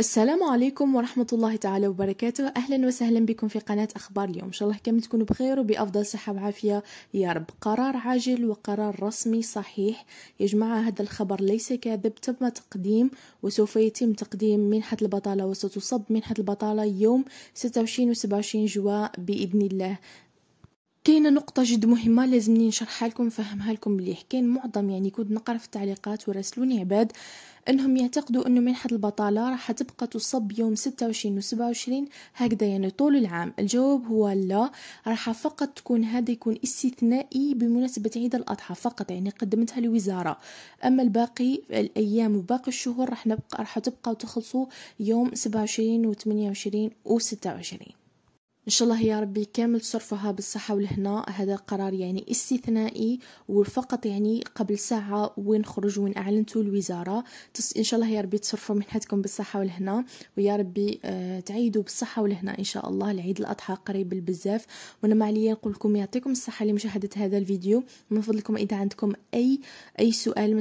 السلام عليكم ورحمة الله تعالى وبركاته أهلا وسهلا بكم في قناة أخبار اليوم إن شاء الله كم تكونوا بخير وبأفضل صحة وعافية يا رب قرار عاجل وقرار رسمي صحيح يا جماعة هذا الخبر ليس كاذب تم تقديم وسوف يتم تقديم منحة البطالة وستصب منحة البطالة يوم 26 و 27 جواء بإذن الله كاينه نقطه جد مهمه لازمني نشرحها لكم نفهمها لكم مليح كاين معظم يعني كنت نقرا في التعليقات وراسلوني عباد انهم يعتقدوا انه منحه البطاله راح تبقى تصب يوم 26 و27 هكذا يعني طول العام الجواب هو لا راح فقط تكون هذا يكون استثنائي بمناسبه عيد الاضحى فقط يعني قدمتها الوزاره اما الباقي الايام وباقي الشهور راح نبقى راح تبقى وتخلصوا يوم 27 و28 و26 ان شاء الله يا ربي كامل تصرفوها بالصحه والهنا هذا قرار يعني استثنائي وفقط يعني قبل ساعه وين خرج وين اعلنتوا الوزاره ان شاء الله يا ربي تصرفوا من حياتكم بالصحه والهنا ويا ربي آه، تعيدوا بالصحه والهنا ان شاء الله العيد الاضحى قريب بزاف وانا ما عليا نقول لكم يعطيكم الصحه لمشاهده هذا الفيديو من فضلكم اذا عندكم اي اي سؤال